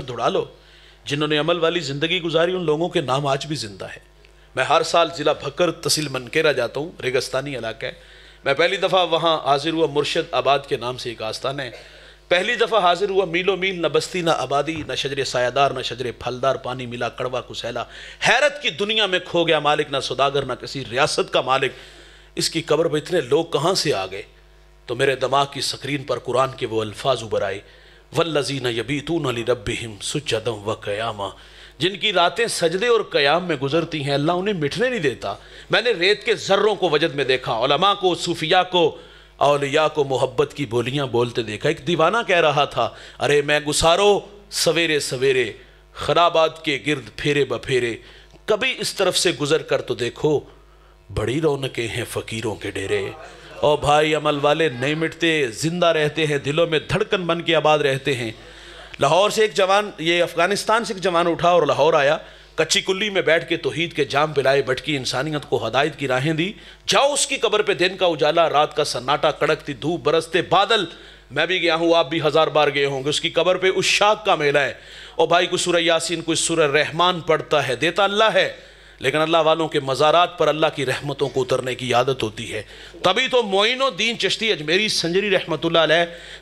तो दौड़ा लो जिन्होंने अमल वाली ज़िंदगी गुजारी उन लोगों के नाम आज भी ज़िंदा है मैं हर साल ज़िला भक्कर तहसील मनकेरा जाता हूँ रेगस्तानी इलाका है मैं पहली दफ़ा वहाँ हाजिर हुआ मुर्शद आबाद के नाम से एक आस्थान है पहली दफ़ा हाजिर हुआ मीलो मील न बस्ती न आबादी न शजर सायादार न शजर फलदार पानी मिला कड़वा कुसैला हैरत की दुनिया में खो गया मालिक ना सौदागर ना किसी रियासत का मालिक इसकी कब्र पर इतने लोग कहाँ से आ गए तो मेरे दिमाग की स्क्रीन पर कुरान के वो अल्फाज उबर आए वल्लजीन यबीतून रबीम सुचदम व क़यामा जिनकी रातें सजदे और क़याम में गुजरती हैं अल्लाह उन्हें मिटने नहीं देता मैंने रेत के जर्रों को वजद में देखा ओलमा को सूफिया को अलिया को मोहब्बत की बोलियाँ बोलते देखा एक दीवाना कह रहा था अरे मैं गुसारो सवेरे सवेरे खराबाद के गिर्द फेरे बफेरे कभी इस तरफ से गुजर कर तो देखो बड़ी रौनकें हैं फ़कीरों के डेरे ओ भाई अमल वाले नहीं मिटते ज़िंदा रहते हैं दिलों में धड़कन बन के आबाद रहते हैं लाहौर से एक जवान ये अफ़गानिस्तान से एक जवान उठा और लाहौर आया कच्ची कुल्ली में बैठ के तोहीद के जाम पिलाए भटकी इंसानियत को हदायत की राहें दी जाओ उसकी कबर पे दिन का उजाला रात का सन्नाटा कड़कती धूप बरसते बादल मैं भी गया हूँ आप भी हज़ार बार गए होंगे उसकी कबर पे उस शाख का मेला है और भाई को सुर यासिन को सुर रहमान पढ़ता है देता अल्लाह है लेकिन अल्लाह वालों के मज़ारात पर अल्लाह की रहमतों को उतरने की आदत होती है तभी तो मोइनो दीन चश्ती अजमेरी संजरी रहमत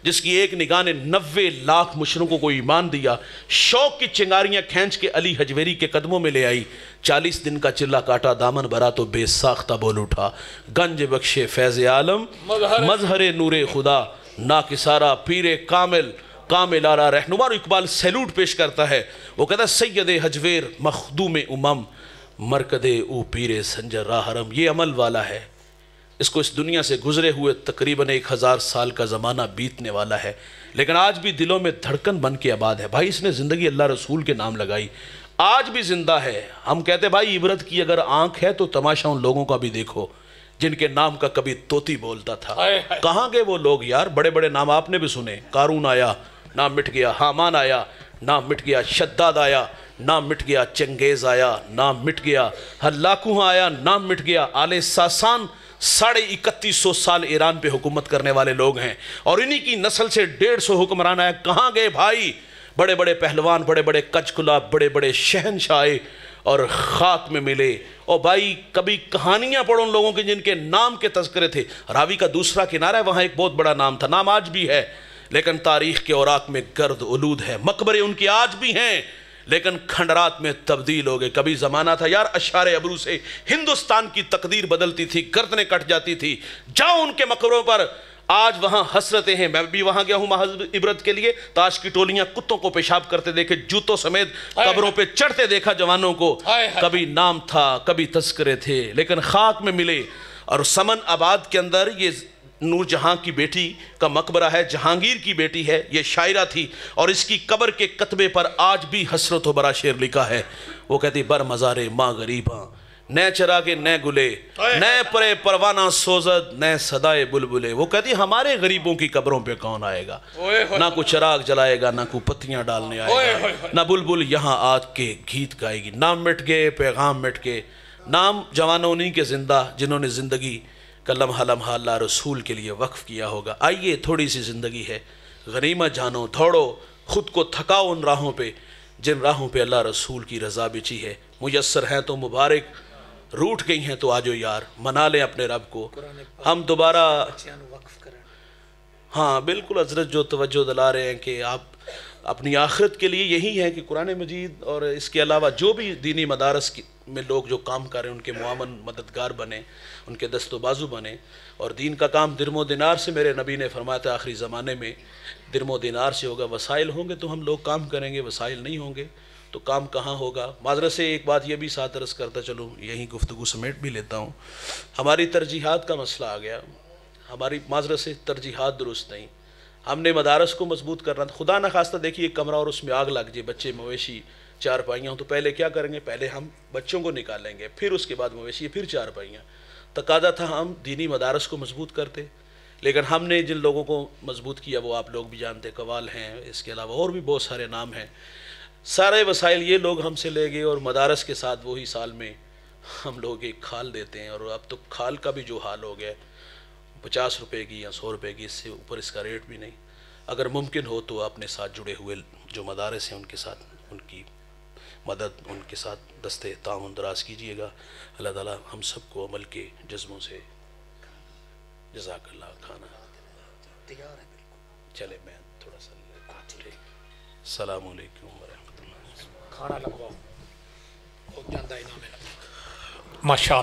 जिसकी एक निगाह ने नबे लाख मुशरकों को ईमान दिया शौक की चिंगारियां खींच के अली हजवेरी के कदमों में ले आई चालीस दिन का चिल्ला काटा दामन भरा तो बेसाख्ता बोल उठा गंज बख्शे फैज़ आलम मजहर नूर खुदा नाकिसारा पीर कामिल कामिल आला इकबाल सैल्यूट पेश करता है वो कहता सैयद हजवेर मखदूम उमम मरकद ऊ पीर संजर राहरम ये अमल वाला है इसको इस दुनिया से गुजरे हुए तकरीबन एक हज़ार साल का ज़माना बीतने वाला है लेकिन आज भी दिलों में धड़कन बन के आबाद है भाई इसने ज़िंदगी अल्लाह रसूल के नाम लगाई आज भी ज़िंदा है हम कहते हैं भाई इबरत की अगर आंख है तो तमाशा उन लोगों का भी देखो जिनके नाम का कभी तोती बोलता था कहाँ गए वो लोग यार बड़े बड़े नाम आपने भी सुने कारून आया ना मिट गया हामान आया ना मिट गया शद्दाद आया ना मिट गया चंगेज़ आया ना मिट गया हल्लाकू आया ना मिट गया आल सासान साढ़े इकतीस सौ साल ईरान पे हुकूमत करने वाले लोग हैं और इन्हीं की नस्ल से डेढ़ सौ हुक्मरान आया कहाँ गए भाई बड़े बड़े पहलवान बड़े बड़े कचकुला बड़े बड़े शहनशाह और खाक में मिले और भाई कभी कहानियाँ पढ़ो उन लोगों के जिनके नाम के तस्करे थे रावी का दूसरा किनारा है वहाँ एक बहुत बड़ा नाम था नाम आज भी है लेकिन तारीख के औराक में गर्द उलूद है मकबरे उनके आज भी हैं लेकिन खंडरात में तब्दील हो गए कभी ज़माना था यार अशार अबरू से हिंदुस्तान की तकदीर बदलती थी गर्दने कट जाती थी जाओ उनके मकबरों पर आज वहां हसरतें हैं मैं भी वहां गया हूं महज इबरत के लिए ताश की टोलियां कुत्तों को पेशाब करते देखे जूतों समेत कब्रों पे चढ़ते देखा जवानों को कभी नाम था कभी तस्करे थे लेकिन खाक में मिले और समन आबाद के अंदर ये नूर जहाँ की बेटी का मकबरा है जहांगीर की बेटी है ये शायरा थी और इसकी कबर के कतबे पर आज भी हसरत बरा शेर लिखा है वो कहती बर मज़ारे माँ गरीबा न चरा के न गुले न परे परवाना सोजत न सदाए बुलबुले वो कहती हमारे गरीबों की कब्रों पे कौन आएगा ना को चराग जलाएगा ना कोई पत्तियां डालने आएगा ना बुलबुल यहाँ आज के गीत गाएगी नाम मिट गए पैगाम मिट गए नाम जवानों उन्हीं के जिंदा जिन्होंने ज़िंदगी का लम्हा लम्हा अल्लाह रसूल के लिए वक्फ़ किया होगा आइए थोड़ी सी ज़िंदगी है गनीमत जानो दौड़ो ख़ुद को थकाओ उन राहों पर जिन राहों पर अल्लाह रसूल की रजा बिछी है मुयसर हैं तो मुबारक रूठ गई हैं तो आजो यार मना लें अपने रब को हम दोबारा हाँ बिल्कुल हजरत जो तवज्जो दिला रहे हैं कि आप अपनी आखिरत के लिए यही है कि कुरान मजीद और इसके अलावा जो भी दीनी मदारस में लोग जो काम कर रहे हैं उनके मामन मददगार बने उनके दस्त बाजू बने और दीन का काम दिरमो दिनार से मेरे नबी ने फरमाया था आखिरी ज़माने में दिरमो दिनार से होगा वसाइल होंगे तो हम लोग काम करेंगे वसाइल नहीं होंगे तो काम कहाँ होगा माजरा से एक बात यह भी साथ रस करता चलूँ यहीं गुफ्तु समेट भी लेता हूँ हमारी तरजीहत का मसला आ गया हमारी माजरत से तरजीहत दुरुस्त नहीं हमने मदारस को मजबूत करना था खुदा न खास्ता देखिए कमरा और उसमें आग लग जाए बच्चे मवेशी चार पाइयाँ तो पहले क्या करेंगे पहले हम बच्चों को निकालेंगे फिर उसके बाद मवेशी फिर चार पाइयाँ तकादा था हम दीनी मदारस को मजबूत करते लेकिन हमने जिन लोगों को मजबूत किया वो आप लोग भी जानते कवाल हैं इसके अलावा और भी बहुत सारे नाम हैं सारे वसाइल ये लोग हमसे ले गए और मदारस के साथ वही साल में हम लोग एक खाल देते हैं और अब तो खाल का भी जो हाल हो गया पचास रुपए की या सौ रुपए की इससे ऊपर इसका रेट भी नहीं अगर मुमकिन हो तो अपने साथ जुड़े हुए जो मदारस हैं उनके साथ उनकी मदद उनके साथ दस्ते ताउन दराज कीजिएगा अल्लाह ताला हम सबको अमल के जज्बों से जजाकल्ला खाना तैयार है चले मैं थोड़ा सा हाँ, सलाम खाना लगवाओ माशा